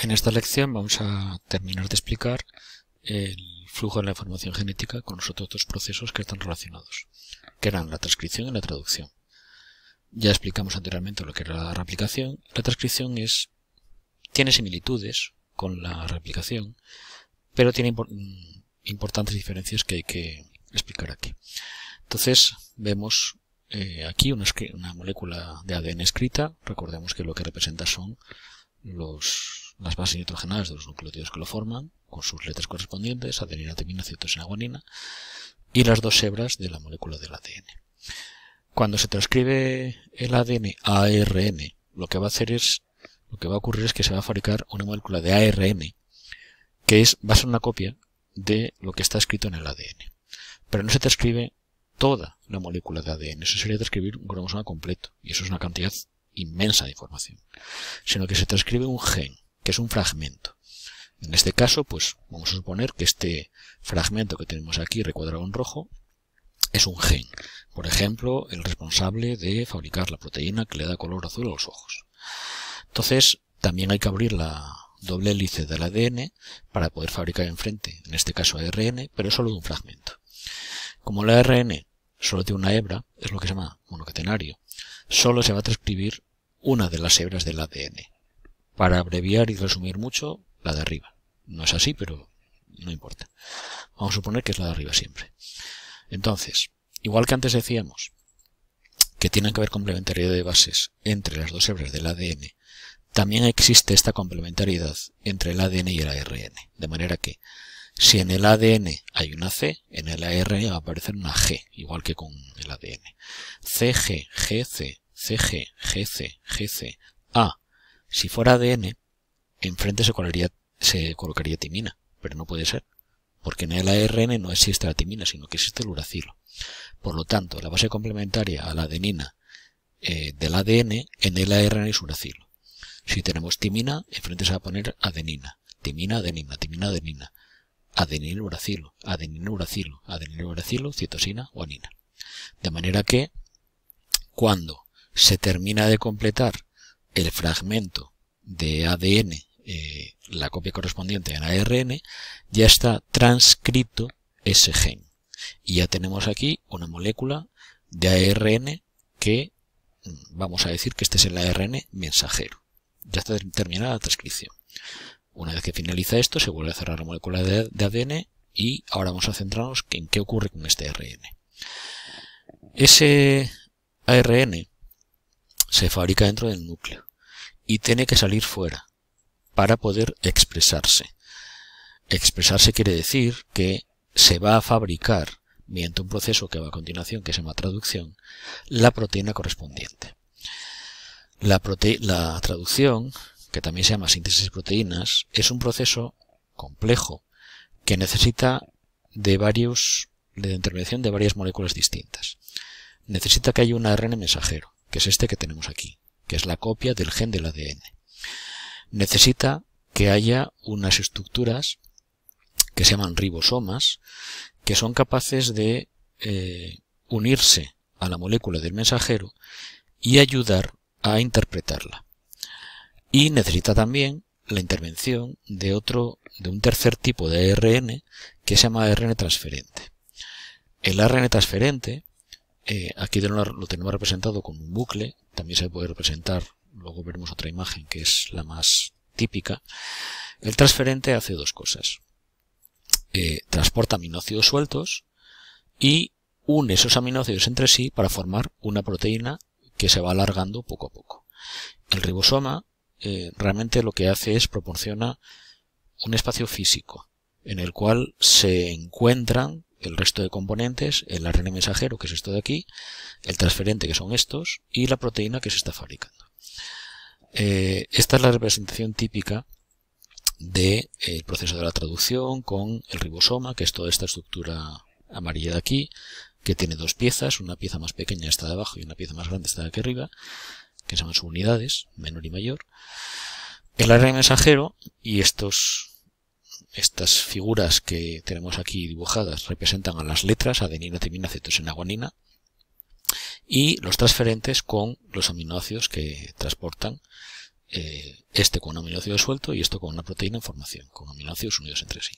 En esta lección vamos a terminar de explicar el flujo de la información genética con los otros dos procesos que están relacionados, que eran la transcripción y la traducción. Ya explicamos anteriormente lo que era la replicación. La transcripción es, tiene similitudes con la replicación, pero tiene mm, importantes diferencias que hay que explicar aquí. Entonces vemos eh, aquí una, una molécula de ADN escrita. Recordemos que lo que representa son los las bases nitrogenadas de los nucleótidos que lo forman, con sus letras correspondientes, adenina, timina, citosina, guanina, y las dos hebras de la molécula del ADN. Cuando se transcribe el ADN a ARN, lo que va a hacer es, lo que va a ocurrir es que se va a fabricar una molécula de ARN, que es, va a ser una copia de lo que está escrito en el ADN. Pero no se transcribe toda la molécula de ADN, eso sería transcribir un cromosoma completo, y eso es una cantidad inmensa de información, sino que se transcribe un gen, que es un fragmento. En este caso, pues vamos a suponer que este fragmento que tenemos aquí recuadrado en rojo es un gen. Por ejemplo, el responsable de fabricar la proteína que le da color azul a los ojos. Entonces, también hay que abrir la doble hélice del ADN para poder fabricar enfrente, en este caso ARN, pero solo de un fragmento. Como el ARN solo tiene una hebra, es lo que se llama monocatenario, solo se va a transcribir una de las hebras del ADN para abreviar y resumir mucho, la de arriba. No es así, pero no importa. Vamos a suponer que es la de arriba siempre. Entonces, igual que antes decíamos que tienen que haber complementariedad de bases entre las dos hebras del ADN, también existe esta complementariedad entre el ADN y el ARN. De manera que, si en el ADN hay una C, en el ARN va a aparecer una G, igual que con el ADN. CG, GC, CG, GC, GC, A, si fuera ADN, enfrente se colocaría, se colocaría timina, pero no puede ser, porque en el ARN no existe la timina, sino que existe el uracilo. Por lo tanto, la base complementaria a la adenina eh, del ADN en el ARN es uracilo. Si tenemos timina, enfrente se va a poner adenina, timina, adenina, timina, adenina, adenina, uracilo, adenina, uracilo, adenina, uracilo, citosina o anina. De manera que, cuando se termina de completar el fragmento de ADN, eh, la copia correspondiente en ARN, ya está transcrito ese gen. Y ya tenemos aquí una molécula de ARN que mm, vamos a decir que este es el ARN mensajero. Ya está terminada la transcripción. Una vez que finaliza esto, se vuelve a cerrar la molécula de, de ADN y ahora vamos a centrarnos en qué ocurre con este ARN. Ese ARN se fabrica dentro del núcleo y tiene que salir fuera para poder expresarse. Expresarse quiere decir que se va a fabricar, mediante un proceso que va a continuación, que se llama traducción, la proteína correspondiente. La, traducción, que también se llama síntesis de proteínas, es un proceso complejo que necesita de varios de intervención de varias moléculas distintas. Necesita que haya un ARN mensajero, que es este que tenemos aquí, que es la copia del gen del ADN. Necesita que haya unas estructuras que se llaman ribosomas, que son capaces de eh, unirse a la molécula del mensajero y ayudar a interpretarla. Y necesita también la intervención de otro, de un tercer tipo de ARN que se llama ARN transferente. El ARN transferente eh, aquí lo, tenemos representado con un bucle, también se puede representar, luego veremos otra imagen que es la más típica. El transferente hace dos cosas. Eh, transporta aminoácidos sueltos y une esos aminoácidos entre sí para formar una proteína que se va alargando poco a poco. El ribosoma eh, realmente lo que hace es proporciona un espacio físico en el cual se encuentran el resto de componentes, el ARN mensajero, que es esto de aquí, el transferente, que son estos, y la proteína que se está fabricando. Eh, esta es la representación típica del eh, proceso de la traducción con el ribosoma, que es toda esta estructura amarilla de aquí, que tiene dos piezas, una pieza más pequeña está de abajo y una pieza más grande está de aquí arriba, que se llaman subunidades, menor y mayor. El ARN mensajero y estos estas figuras que tenemos aquí dibujadas representan a las letras adenina, timina, cetosina, guanina y los transferentes con los aminoácidos que transportan eh, este con un aminoácido suelto y esto con una proteína en formación, con aminoácidos unidos entre sí.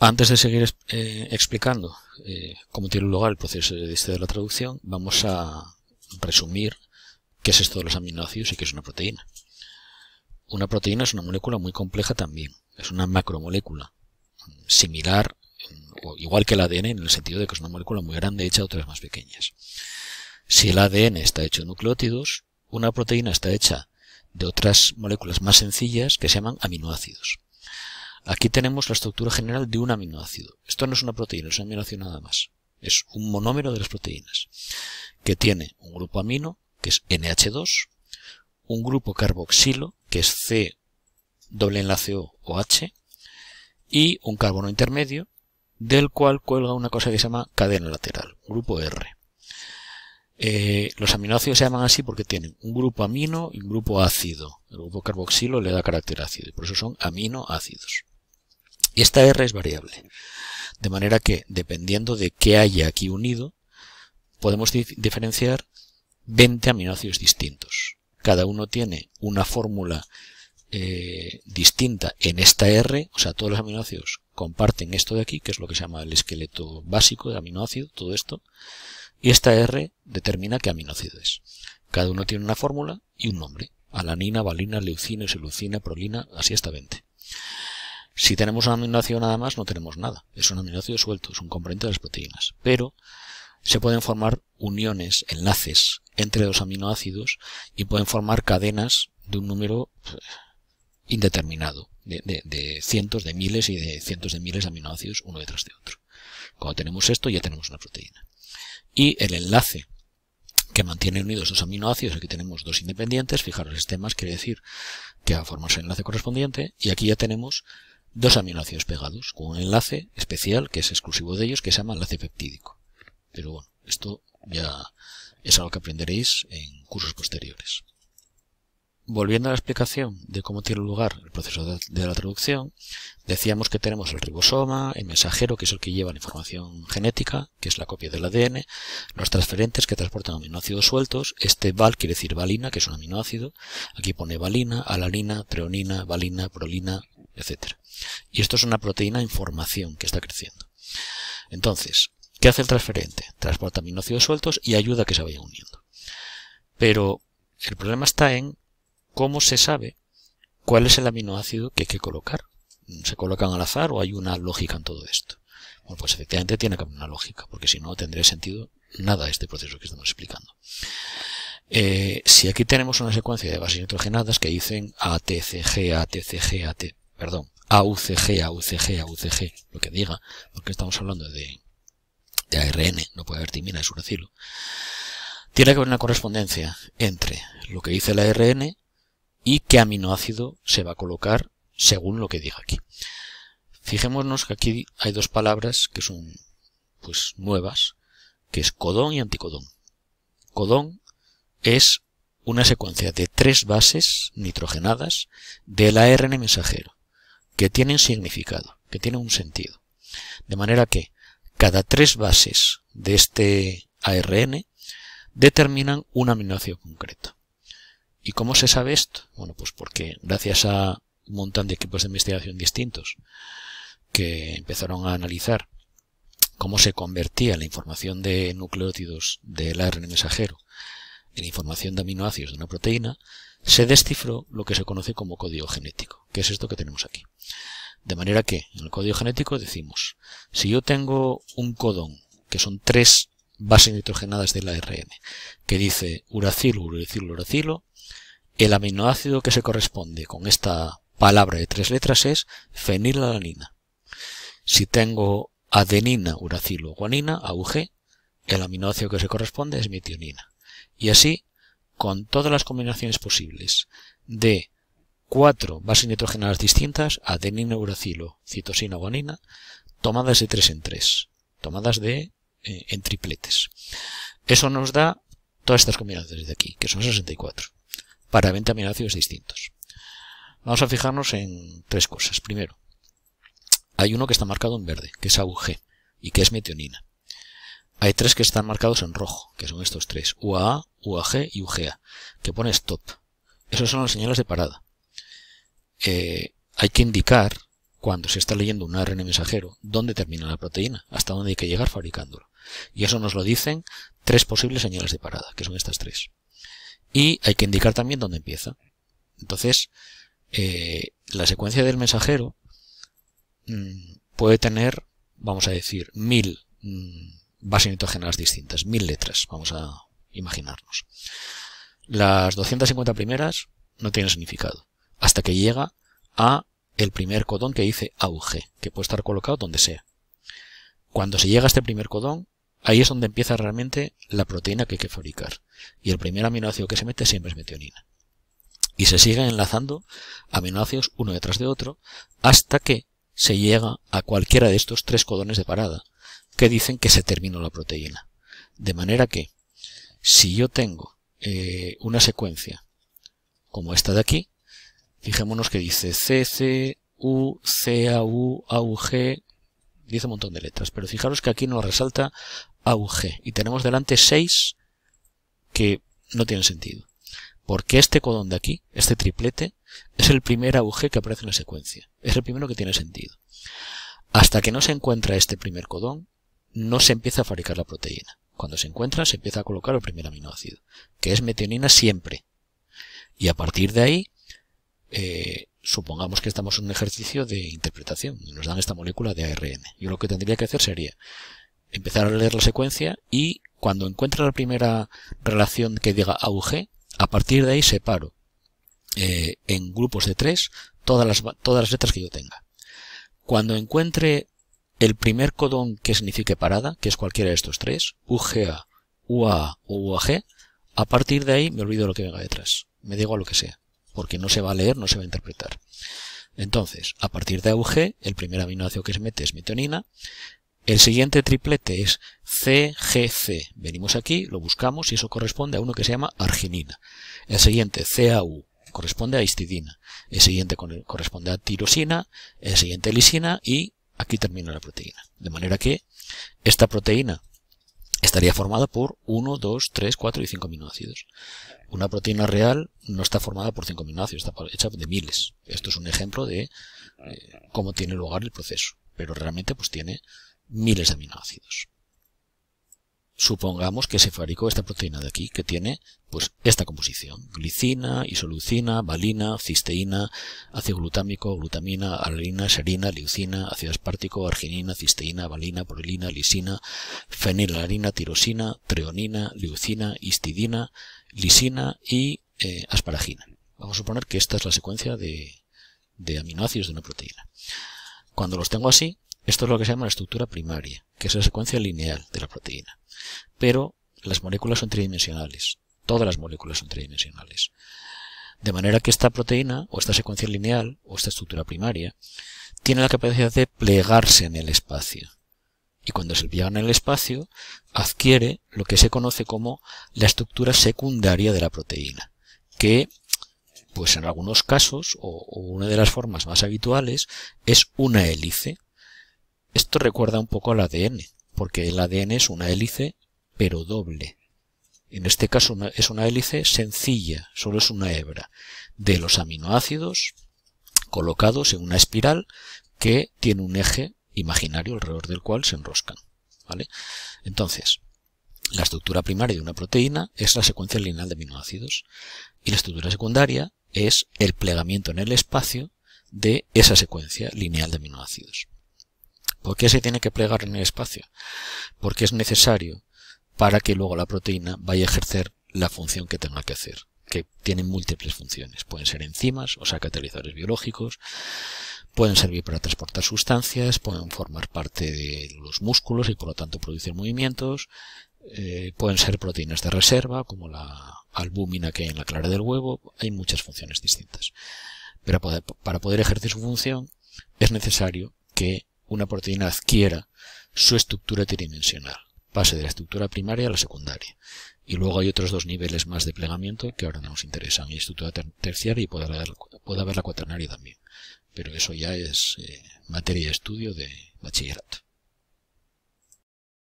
Antes de seguir eh, explicando eh, cómo tiene lugar el proceso de este la traducción, vamos a resumir qué es esto de los aminoácidos y qué es una proteína. Una proteína es una molécula muy compleja también, es una macromolécula, similar o igual que el ADN en el sentido de que es una molécula muy grande hecha de otras más pequeñas. Si el ADN está hecho de nucleótidos, una proteína está hecha de otras moléculas más sencillas que se llaman aminoácidos. Aquí tenemos la estructura general de un aminoácido. Esto no es una proteína, es un aminoácido nada más. Es un monómero de las proteínas, que tiene un grupo amino, que es NH2, un grupo carboxilo, que es C doble enlace O o H, y un carbono intermedio, del cual cuelga una cosa que se llama cadena lateral, grupo R. Eh, los aminoácidos se llaman así porque tienen un grupo amino y un grupo ácido. El grupo carboxilo le da carácter ácido y por eso son aminoácidos. Y esta R es variable. De manera que, dependiendo de qué haya aquí unido, podemos diferenciar 20 aminoácidos distintos cada uno tiene una fórmula eh, distinta en esta R, o sea, todos los aminoácidos comparten esto de aquí, que es lo que se llama el esqueleto básico de aminoácido, todo esto, y esta R determina qué aminoácido es. Cada uno tiene una fórmula y un nombre, alanina, valina, leucina, isoleucina, prolina, así hasta 20. Si tenemos un aminoácido nada más, no tenemos nada, es un aminoácido suelto, es un componente de las proteínas, pero se pueden formar uniones, enlaces, entre dos aminoácidos y pueden formar cadenas de un número eh, indeterminado, de, cientos de miles y de cientos de miles de aminoácidos uno detrás de otro. Cuando tenemos esto ya tenemos una proteína. Y el enlace que mantiene unidos los aminoácidos, aquí tenemos dos independientes, fijaros, este más quiere decir que va a formarse el enlace correspondiente y aquí ya tenemos dos aminoácidos pegados con un enlace especial que es exclusivo de ellos que se llama enlace peptídico. Pero bueno, esto ya es algo que aprenderéis en cursos posteriores. Volviendo a la explicación de cómo tiene lugar el proceso de la traducción, decíamos que tenemos el ribosoma, el mensajero, que es el que lleva la información genética, que es la copia del ADN, los transferentes que transportan aminoácidos sueltos, este val quiere decir valina, que es un aminoácido, aquí pone valina, alanina, treonina, valina, prolina, etc. Y esto es una proteína en formación que está creciendo. Entonces, ¿Qué hace el transferente? Transporta aminoácidos sueltos y ayuda a que se vayan uniendo. Pero el problema está en cómo se sabe cuál es el aminoácido que hay que colocar. ¿Se colocan al azar o hay una lógica en todo esto? Bueno, pues efectivamente tiene que haber una lógica, porque si no tendría sentido nada este proceso que estamos explicando. Eh, si aquí tenemos una secuencia de bases nitrogenadas que dicen ATCG, perdón, AUCG, AUCG, AUCG, lo que diga, porque estamos hablando de ARN, no puede haber timina en recilo. Tiene que haber una correspondencia entre lo que dice el ARN y qué aminoácido se va a colocar según lo que diga aquí. Fijémonos que aquí hay dos palabras que son pues nuevas, que es codón y anticodón. Codón es una secuencia de tres bases nitrogenadas del ARN mensajero, que tienen significado, que tienen un sentido. De manera que cada tres bases de este ARN determinan un aminoácido concreto. ¿Y cómo se sabe esto? Bueno, pues porque gracias a un montón de equipos de investigación distintos que empezaron a analizar cómo se convertía la información de nucleótidos del ARN mensajero en información de aminoácidos de una proteína, se descifró lo que se conoce como código genético, que es esto que tenemos aquí. De manera que en el código genético decimos, si yo tengo un codón, que son tres bases nitrogenadas del ARN, que dice uracilo, uracilo, uracilo, el aminoácido que se corresponde con esta palabra de tres letras es fenilalanina. Si tengo adenina, uracilo, guanina, AUG, el aminoácido que se corresponde es metionina. Y así, con todas las combinaciones posibles de cuatro bases nitrogenadas distintas, adenina, uracilo, citosina, guanina, tomadas de tres en tres, tomadas de eh, en tripletes. Eso nos da todas estas combinaciones de aquí, que son 64, para 20 aminoácidos distintos. Vamos a fijarnos en tres cosas. Primero, hay uno que está marcado en verde, que es AUG, y que es metionina. Hay tres que están marcados en rojo, que son estos tres, UAA, UAG y UGA, que pone stop. Esas son las señales de parada. Eh, hay que indicar cuando se está leyendo un ARN mensajero dónde termina la proteína, hasta dónde hay que llegar fabricándola. Y eso nos lo dicen tres posibles señales de parada, que son estas tres. Y hay que indicar también dónde empieza. Entonces, eh, la secuencia del mensajero mm, puede tener, vamos a decir, mil mm, bases nitrogenadas distintas, mil letras, vamos a imaginarnos. Las 250 primeras no tienen significado hasta que llega a el primer codón que dice auge, que puede estar colocado donde sea. Cuando se llega a este primer codón, ahí es donde empieza realmente la proteína que hay que fabricar. Y el primer aminoácido que se mete siempre es metionina. Y se siguen enlazando aminoácidos uno detrás de otro hasta que se llega a cualquiera de estos tres codones de parada que dicen que se terminó la proteína. De manera que, si yo tengo eh, una secuencia como esta de aquí, Fijémonos que dice CC, U, CAU, AUG, dice un montón de letras, pero fijaros que aquí nos resalta AUG y tenemos delante 6 que no tienen sentido, porque este codón de aquí, este triplete, es el primer AUG que aparece en la secuencia, es el primero que tiene sentido. Hasta que no se encuentra este primer codón, no se empieza a fabricar la proteína. Cuando se encuentra, se empieza a colocar el primer aminoácido, que es metionina siempre. Y a partir de ahí, eh, supongamos que estamos en un ejercicio de interpretación, nos dan esta molécula de ARN. Yo lo que tendría que hacer sería empezar a leer la secuencia y cuando encuentre la primera relación que diga AUG, a partir de ahí separo eh, en grupos de tres todas las, todas las letras que yo tenga. Cuando encuentre el primer codón que signifique parada, que es cualquiera de estos tres, UGA, UA o UAG, a partir de ahí me olvido lo que venga detrás. Me digo a lo que sea porque no se va a leer, no se va a interpretar. Entonces, a partir de AUG, el primer aminoácido que se mete es metionina. El siguiente triplete es CGC. Venimos aquí, lo buscamos y eso corresponde a uno que se llama arginina. El siguiente, CAU, corresponde a histidina. El siguiente corresponde a tirosina, el siguiente lisina y aquí termina la proteína. De manera que esta proteína estaría formada por 1, 2, 3, 4 y 5 aminoácidos. Una proteína real no está formada por 5 aminoácidos, está hecha de miles. Esto es un ejemplo de eh, cómo tiene lugar el proceso, pero realmente pues tiene miles de aminoácidos supongamos que se fabricó esta proteína de aquí, que tiene pues esta composición, glicina, isoleucina, valina, cisteína, ácido glutámico, glutamina, alanina, serina, leucina, ácido aspartico, arginina, cisteína, valina, prolina, lisina, fenilalanina, tirosina, treonina, leucina, histidina, lisina y eh, asparagina. Vamos a suponer que esta es la secuencia de aminoácidos de una proteína. Cuando los tengo así, esto es lo que se llama la estructura primaria, que es la secuencia lineal de la proteína. Pero las moléculas son tridimensionales. Todas las moléculas son tridimensionales. De manera que esta proteína, o esta secuencia lineal, o esta estructura primaria, tiene la capacidad de plegarse en el espacio. Y cuando se pliega en el espacio, adquiere lo que se conoce como la estructura secundaria de la proteína, que, pues en algunos casos, o, o una de las formas más habituales, es una hélice, esto recuerda un poco al ADN, porque el ADN es una hélice, pero doble. En este caso es una hélice sencilla, solo es una hebra, de los aminoácidos colocados en una espiral que tiene un eje imaginario alrededor del cual se enroscan. ¿vale? Entonces, la estructura primaria de una proteína es la secuencia lineal de aminoácidos y la estructura secundaria es el plegamiento en el espacio de esa secuencia lineal de aminoácidos. ¿Por qué se tiene que plegar en el espacio? Porque es necesario para que luego la proteína vaya a ejercer la función que tenga que hacer, que tiene múltiples funciones. Pueden ser enzimas, o sea, catalizadores biológicos, pueden servir para transportar sustancias, pueden formar parte de los músculos y por lo tanto producir movimientos, eh, pueden ser proteínas de reserva, como la albúmina que hay en la clara del huevo, hay muchas funciones distintas. Pero para poder ejercer su función es necesario que una proteína adquiera su estructura tridimensional, pase de la estructura primaria a la secundaria. Y luego hay otros dos niveles más de plegamiento que ahora no nos interesan. y estructura terciaria y puede haber, la cuaternaria también. Pero eso ya es eh, materia de estudio de bachillerato.